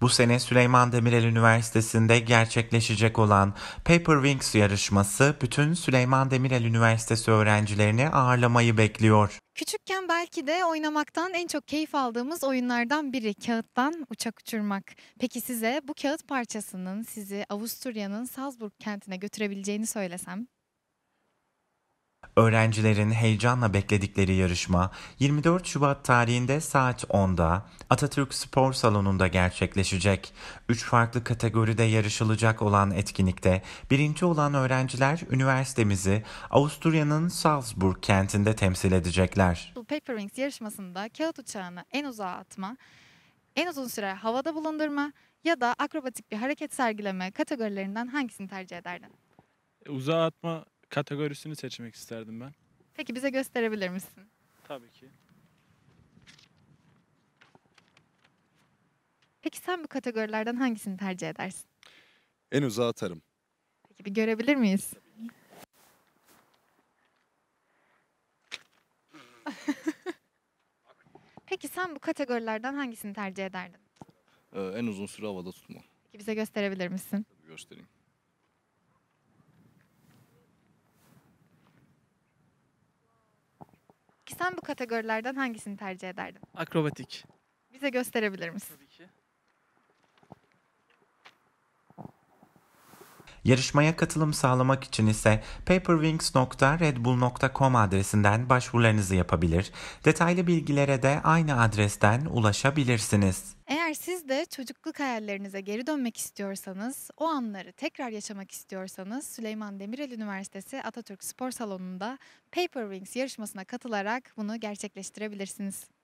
Bu sene Süleyman Demirel Üniversitesi'nde gerçekleşecek olan Paper Wings yarışması bütün Süleyman Demirel Üniversitesi öğrencilerini ağırlamayı bekliyor. Küçükken belki de oynamaktan en çok keyif aldığımız oyunlardan biri kağıttan uçak uçurmak. Peki size bu kağıt parçasının sizi Avusturya'nın Salzburg kentine götürebileceğini söylesem? Öğrencilerin heyecanla bekledikleri yarışma 24 Şubat tarihinde saat 10'da Atatürk Spor Salonu'nda gerçekleşecek. 3 farklı kategoride yarışılacak olan etkinlikte birinci olan öğrenciler üniversitemizi Avusturya'nın Salzburg kentinde temsil edecekler. Paper Wings yarışmasında kağıt uçağını en uzağa atma, en uzun süre havada bulundurma ya da akrobatik bir hareket sergileme kategorilerinden hangisini tercih ederdin? E, uzağa atma kategorisini seçmek isterdim ben. Peki bize gösterebilir misin? Tabii ki. Peki sen bu kategorilerden hangisini tercih edersin? En uzağa atarım. Peki bir görebilir miyiz? Peki sen bu kategorilerden hangisini tercih ederdin? Ee, en uzun süre havada tutma. Peki bize gösterebilir misin? Tabii göstereyim. Sen bu kategorilerden hangisini tercih ederdin? Akrobatik. Bize gösterebilir misin? Tabii ki. Yarışmaya katılım sağlamak için ise paperwings.redbull.com adresinden başvurularınızı yapabilir. Detaylı bilgilere de aynı adresten ulaşabilirsiniz. Eğer siz de çocukluk hayallerinize geri dönmek istiyorsanız, o anları tekrar yaşamak istiyorsanız Süleyman Demirel Üniversitesi Atatürk Spor Salonu'nda Paper Wings yarışmasına katılarak bunu gerçekleştirebilirsiniz.